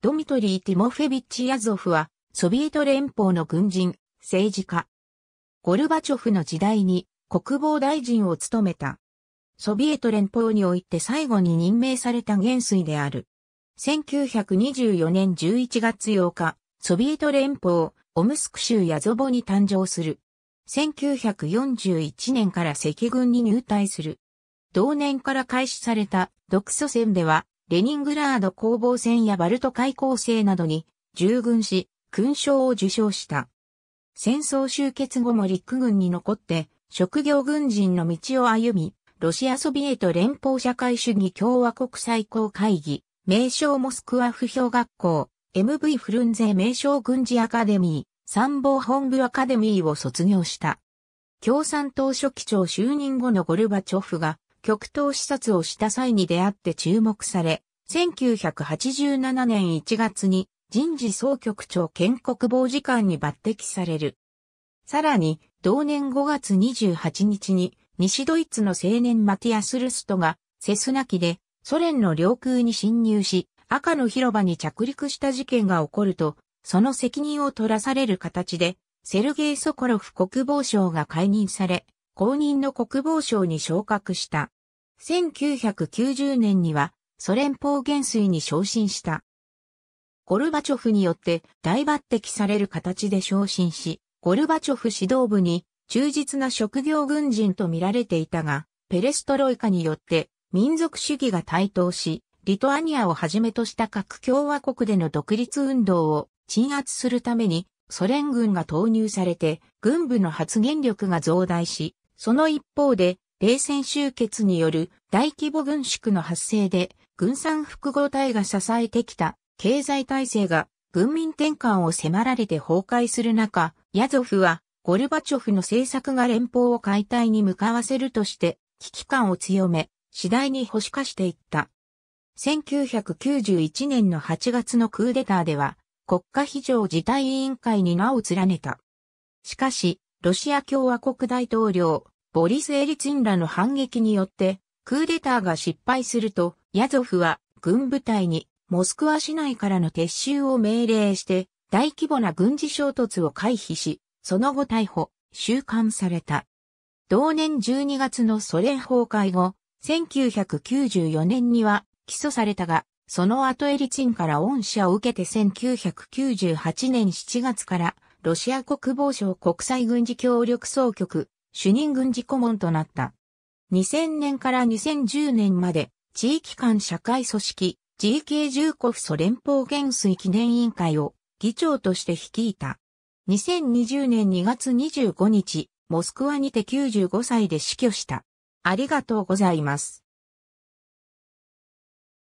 ドミトリー・ティモフェビッチ・ヤゾフは、ソビエト連邦の軍人、政治家。ゴルバチョフの時代に国防大臣を務めた。ソビエト連邦において最後に任命された元帥である。1924年11月8日、ソビエト連邦、オムスク州ヤゾボに誕生する。1941年から赤軍に入隊する。同年から開始された独ソ戦では、レニングラード攻防戦やバルト海攻勢などに従軍し、勲章を受章した。戦争終結後も陸軍に残って、職業軍人の道を歩み、ロシアソビエト連邦社会主義共和国最高会議、名称モスクワ不評学校、MV フルンゼ名称軍事アカデミー、参謀本部アカデミーを卒業した。共産党書記長就任後のゴルバチョフが極東視察をした際に出会って注目され、1987年1月に人事総局長兼国防次官に抜擢される。さらに、同年5月28日に、西ドイツの青年マティアス・ルストが、セスナ機で、ソ連の領空に侵入し、赤の広場に着陸した事件が起こると、その責任を取らされる形で、セルゲイ・ソコロフ国防相が解任され、後任の国防相に昇格した。1990年にはソ連邦元帥に昇進した。ゴルバチョフによって大抜擢される形で昇進し、ゴルバチョフ指導部に忠実な職業軍人と見られていたが、ペレストロイカによって民族主義が台頭し、リトアニアをはじめとした各共和国での独立運動を鎮圧するためにソ連軍が投入されて軍部の発言力が増大し、その一方で冷戦終結による大規模軍縮の発生で、軍産複合体が支えてきた経済体制が軍民転換を迫られて崩壊する中、ヤゾフはゴルバチョフの政策が連邦を解体に向かわせるとして危機感を強め、次第に保守化していった。1991年の8月のクーデターでは、国家非常事態委員会に名を連ねた。しかし、ロシア共和国大統領、ボリス・エリツィンらの反撃によって、クーデターが失敗すると、ヤゾフは軍部隊にモスクワ市内からの撤収を命令して、大規模な軍事衝突を回避し、その後逮捕、収監された。同年12月のソ連崩壊後、1994年には起訴されたが、その後エリツィンから恩赦を受けて1998年7月からロシア国防省国際軍事協力総局主任軍事顧問となった。2000年から2010年まで、地域間社会組織、GK 重国ソ連邦元帥記念委員会を議長として率いた。2020年2月25日、モスクワにて95歳で死去した。ありがとうございます。